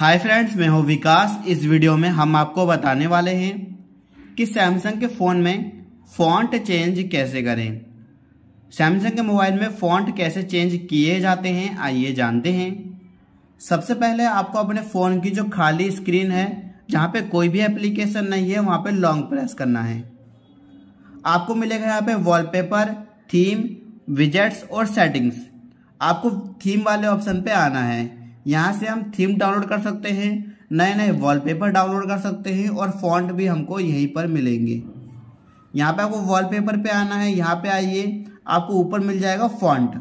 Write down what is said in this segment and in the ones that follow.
hi friends मैं हूं विकास इस वीडियो में हम आपको बताने वाले हैं कि सैमसंग के फ़ोन में फ़ॉन्ट चेंज कैसे करें सैमसंग के मोबाइल में फ़ॉन्ट कैसे चेंज किए जाते हैं आइए जानते हैं सबसे पहले आपको अपने फ़ोन की जो खाली स्क्रीन है जहाँ पे कोई भी एप्लीकेशन नहीं है वहाँ पे लॉन्ग प्रेस करना है आपको मिलेगा यहाँ पे वॉलपेपर थीम विजेट्स और सेटिंग्स आपको थीम वाले ऑप्शन पे आना है यहाँ से हम थीम डाउनलोड कर सकते हैं नए नए वॉलपेपर डाउनलोड कर सकते हैं और फॉन्ट भी हमको यहीं पर मिलेंगे यहाँ पे आपको वॉलपेपर पे आना है यहाँ पे आइए आपको ऊपर मिल जाएगा फॉन्ट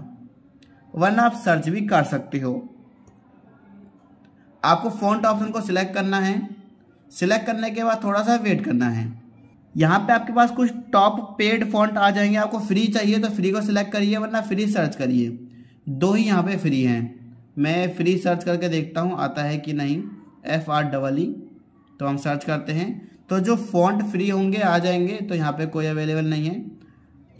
वरना आप सर्च भी कर सकते हो आपको फॉन्ट ऑप्शन को सिलेक्ट करना है सिलेक्ट करने के बाद थोड़ा सा वेट करना है यहाँ पे आपके पास कुछ टॉप पेड फॉन्ट आ जाएंगे आपको फ्री चाहिए तो फ्री को सिलेक्ट करिए वरना फ्री सर्च करिए दो ही यहाँ पे फ्री हैं मैं फ्री सर्च करके देखता हूँ आता है कि नहीं एफ आर डबल ई तो हम सर्च करते हैं तो जो फॉन्ट फ्री होंगे आ जाएंगे तो यहाँ पे कोई अवेलेबल नहीं है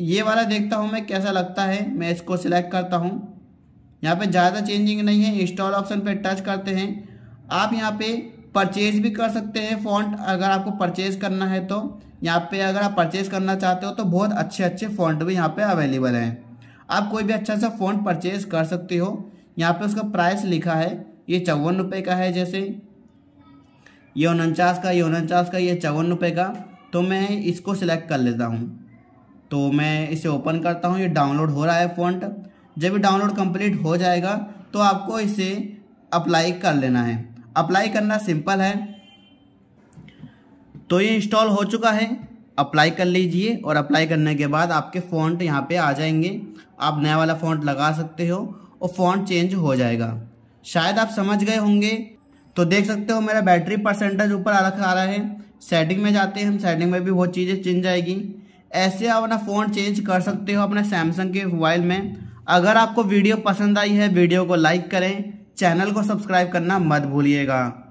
ये वाला देखता हूँ मैं कैसा लगता है मैं इसको सिलेक्ट करता हूँ यहाँ पे ज़्यादा चेंजिंग नहीं है इंस्टॉल ऑप्शन पे टच करते हैं आप यहाँ पे परचेज भी कर सकते हैं फॉन्ट अगर आपको परचेज करना है तो यहाँ पे अगर आप परचेज करना चाहते हो तो बहुत अच्छे अच्छे फॉन्ट भी यहाँ पे अवेलेबल हैं आप कोई भी अच्छा सा फ़ॉन्ट परचेज कर सकते हो यहाँ पे उसका प्राइस लिखा है ये चौवन रुपये का है जैसे ये उनचास का ये उनचास का ये चौवन रुपये का तो मैं इसको सिलेक्ट कर लेता हूँ तो मैं इसे ओपन करता हूँ ये डाउनलोड हो रहा है फ़ॉन्ट जब भी डाउनलोड कंप्लीट हो जाएगा तो आपको इसे अप्लाई कर लेना है अप्लाई करना सिंपल है तो ये इंस्टॉल हो चुका है अप्लाई कर लीजिए और अप्लाई करने के बाद आपके फ़ॉन्ट यहाँ पे आ जाएंगे आप नया वाला फ़ॉन्ट लगा सकते हो और फॉन्ट चेंज हो जाएगा शायद आप समझ गए होंगे तो देख सकते हो मेरा बैटरी परसेंटेज ऊपर आ रखा आ रहा है सेटिंग में जाते हैं हम सेटिंग में भी वो चीज़ें चेंज जाएगी ऐसे आप अपना फ़ोन चेंज कर सकते हो अपने सैमसंग के मोबाइल में अगर आपको वीडियो पसंद आई है वीडियो को लाइक करें चैनल को सब्सक्राइब करना मत भूलिएगा